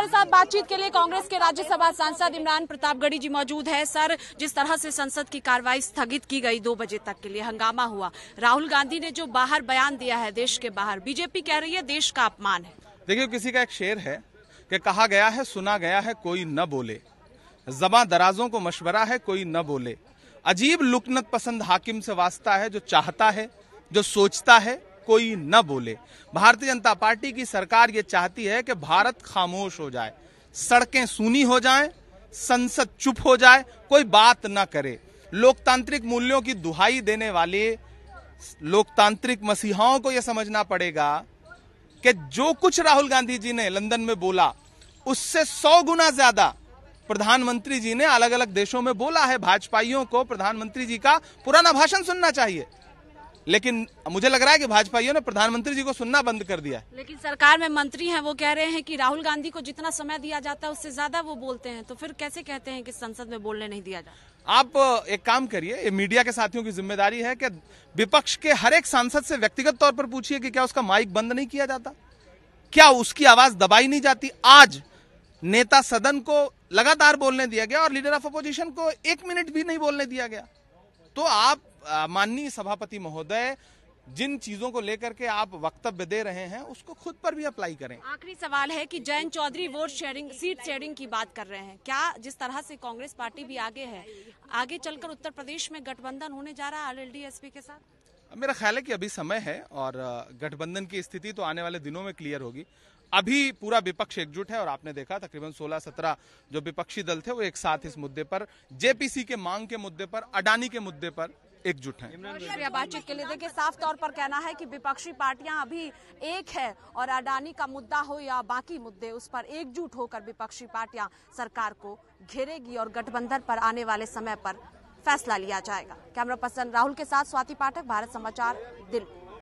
हमारे साथ बातचीत के लिए कांग्रेस के राज्यसभा सांसद इमरान प्रतापगढ़ी जी मौजूद है सर जिस तरह से संसद की कार्रवाई स्थगित की गई दो बजे तक के लिए हंगामा हुआ राहुल गांधी ने जो बाहर बयान दिया है देश के बाहर बीजेपी कह रही है देश का अपमान है देखिए किसी का एक शेर है कि कहा गया है सुना गया है कोई न बोले जबा दराजों को मशवरा है कोई न बोले अजीब लुकनत पसंद हाकिम से वास्ता है जो चाहता है जो सोचता है कोई न बोले भारतीय जनता पार्टी की सरकार ये चाहती है कि भारत खामोश हो जाए सड़कें सूनी हो जाएं, संसद चुप हो जाए कोई बात न करे लोकतांत्रिक मूल्यों की दुहाई देने वाले लोकतांत्रिक मसीहाओं को यह समझना पड़ेगा कि जो कुछ राहुल गांधी जी ने लंदन में बोला उससे सौ गुना ज्यादा प्रधानमंत्री जी ने अलग अलग देशों में बोला है भाजपाइयों को प्रधानमंत्री जी का पुराना भाषण सुनना चाहिए लेकिन मुझे लग रहा है कि भाजपाइयों ने प्रधानमंत्री जी को सुनना बंद कर दिया लेकिन सरकार में मंत्री हैं वो कह रहे हैं कि राहुल गांधी को जितना समय दिया जाता है उससे ज्यादा वो बोलते हैं तो फिर कैसे कहते हैं कि संसद में बोलने नहीं दिया जाता आप एक काम करिए मीडिया के साथियों की जिम्मेदारी है कि विपक्ष के हर एक सांसद से व्यक्तिगत तौर पर पूछिए कि क्या उसका माइक बंद नहीं किया जाता क्या उसकी आवाज दबाई नहीं जाती आज नेता सदन को लगातार बोलने दिया गया और लीडर ऑफ अपोजिशन को एक मिनट भी नहीं बोलने दिया गया तो आप माननीय सभापति महोदय जिन चीजों को लेकर के आप वक्तव्य दे रहे हैं उसको खुद पर भी अप्लाई करें आखिरी सवाल है कि Jayant Chaudhary vote sharing seat sharing की बात कर रहे हैं क्या जिस तरह से कांग्रेस पार्टी भी आगे है आगे चलकर उत्तर प्रदेश में गठबंधन होने जा रहा है आर के साथ मेरा ख्याल है कि अभी समय है और गठबंधन की स्थिति तो आने वाले दिनों में क्लियर होगी अभी पूरा विपक्ष एकजुट है और आपने देखा तकरीबन 16-17 जो विपक्षी दल थे वो एक साथ इस मुद्दे पर जेपीसी के मांग के मुद्दे पर अडानी के मुद्दे पर एकजुट है बातचीत के लिए देखिए साफ तौर पर कहना है कि विपक्षी पार्टियां अभी एक है और अडानी का मुद्दा हो या बाकी मुद्दे उस पर एकजुट होकर विपक्षी पार्टियां सरकार को घेरेगी और गठबंधन पर आने वाले समय पर फैसला लिया जाएगा कैमरा पर्सन राहुल के साथ स्वाति पाठक भारत समाचार दिल्ली